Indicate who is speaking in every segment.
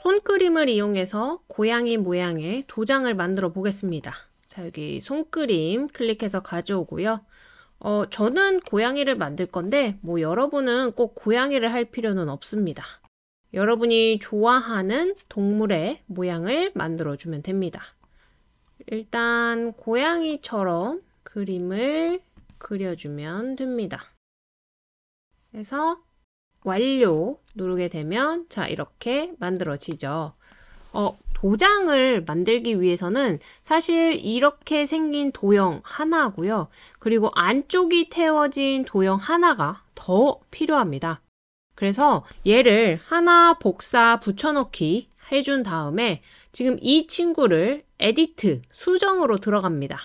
Speaker 1: 손그림을 이용해서 고양이 모양의 도장을 만들어 보겠습니다. 자, 여기 손그림 클릭해서 가져오고요. 어, 저는 고양이를 만들 건데 뭐 여러분은 꼭 고양이를 할 필요는 없습니다. 여러분이 좋아하는 동물의 모양을 만들어 주면 됩니다. 일단 고양이처럼 그림을 그려주면 됩니다. 그래서 완료 누르게 되면 자 이렇게 만들어지죠. 어, 도장을 만들기 위해서는 사실 이렇게 생긴 도형 하나고요. 그리고 안쪽이 태워진 도형 하나가 더 필요합니다. 그래서 얘를 하나 복사 붙여넣기 해준 다음에 지금 이 친구를 에디트 수정으로 들어갑니다.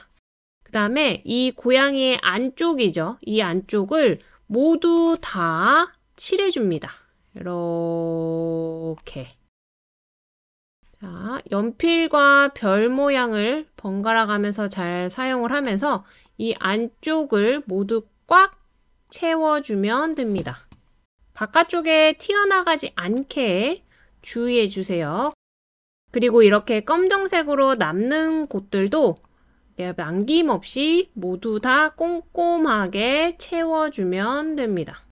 Speaker 1: 그 다음에 이 고양이의 안쪽이죠. 이 안쪽을 모두 다 칠해줍니다. 이렇게. 자, 연필과 별 모양을 번갈아 가면서 잘 사용을 하면서 이 안쪽을 모두 꽉 채워주면 됩니다. 바깥쪽에 튀어나가지 않게 주의해 주세요. 그리고 이렇게 검정색으로 남는 곳들도 네, 남김없이 모두 다 꼼꼼하게 채워주면 됩니다.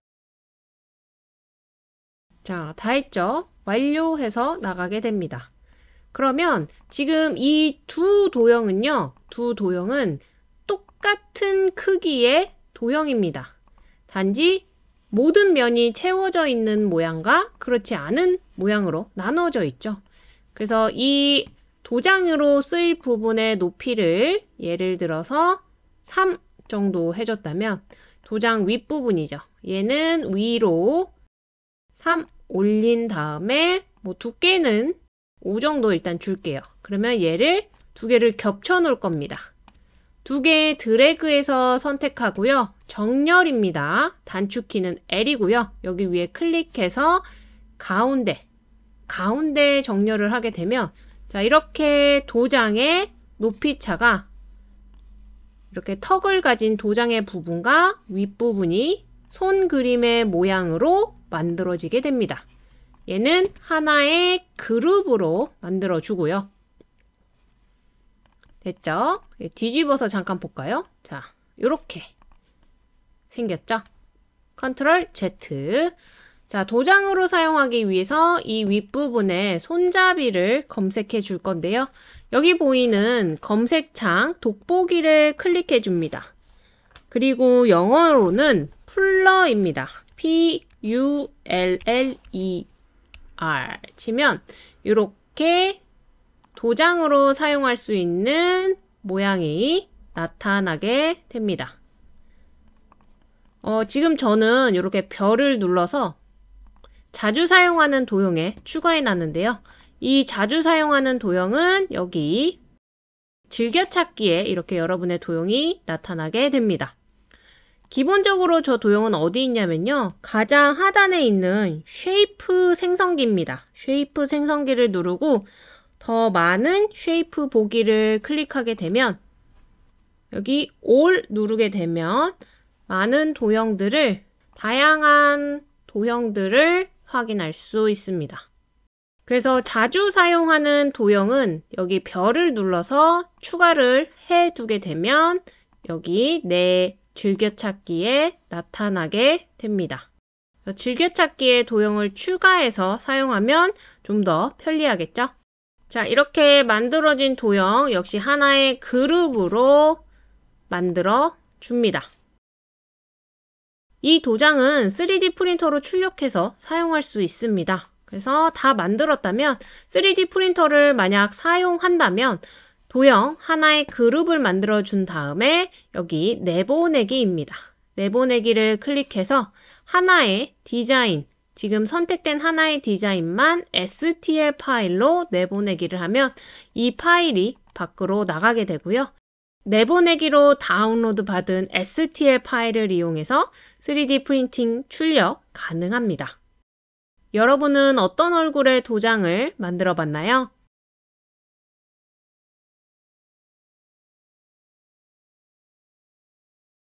Speaker 1: 자, 다 했죠? 완료해서 나가게 됩니다. 그러면 지금 이 두 도형은요. 두 도형은 똑같은 크기의 도형입니다. 단지 모든 면이 채워져 있는 모양과 그렇지 않은 모양으로 나눠져 있죠. 그래서 이 도장으로 쓰일 부분의 높이를 예를 들어서 3 정도 해줬다면 도장 윗부분이죠. 얘는 위로 3 올린 다음에 뭐 두께는 5 정도 일단 줄게요. 그러면 얘를 두 개를 겹쳐 놓을 겁니다. 두 개 드래그해서 선택하고요. 정렬입니다. 단축키는 L이고요. 여기 위에 클릭해서 가운데, 가운데 정렬을 하게 되면 자 이렇게 도장의 높이차가 이렇게 턱을 가진 도장의 부분과 윗부분이 손 그림의 모양으로 만들어지게 됩니다. 얘는 하나의 그룹으로 만들어주고요. 됐죠? 뒤집어서 잠깐 볼까요? 자, 이렇게 생겼죠? 컨트롤 Z. 자, 도장으로 사용하기 위해서 이 윗부분에 손잡이를 검색해 줄 건데요. 여기 보이는 검색창 돋보기를 클릭해 줍니다. 그리고 영어로는 풀러입니다. P-U-L-L-E R 치면 이렇게 도장으로 사용할 수 있는 모양이 나타나게 됩니다. 어, 지금 저는 이렇게 별을 눌러서 자주 사용하는 도형에 추가해 놨는데요. 이 자주 사용하는 도형은 여기 즐겨찾기에 이렇게 여러분의 도형이 나타나게 됩니다. 기본적으로 저 도형은 어디 있냐면요. 가장 하단에 있는 쉐이프 생성기입니다. 쉐이프 생성기를 누르고 더 많은 쉐이프 보기를 클릭하게 되면 여기 All 누르게 되면 많은 도형들을 다양한 도형들을 확인할 수 있습니다. 그래서 자주 사용하는 도형은 여기 별을 눌러서 추가를 해두게 되면 여기 내 즐겨찾기에 나타나게 됩니다. 즐겨찾기에 도형을 추가해서 사용하면 좀 더 편리하겠죠? 자, 이렇게 만들어진 도형 역시 하나의 그룹으로 만들어 줍니다. 이 도장은 3D 프린터로 출력해서 사용할 수 있습니다. 그래서 다 만들었다면 3D 프린터를 만약 사용한다면 도형 하나의 그룹을 만들어 준 다음에 여기 내보내기입니다. 내보내기를 클릭해서 하나의 디자인, 지금 선택된 하나의 디자인만 STL 파일로 내보내기를 하면 이 파일이 밖으로 나가게 되고요. 내보내기로 다운로드 받은 STL 파일을 이용해서 3D 프린팅 출력 가능합니다. 여러분은 어떤 얼굴의 도장을 만들어 봤나요?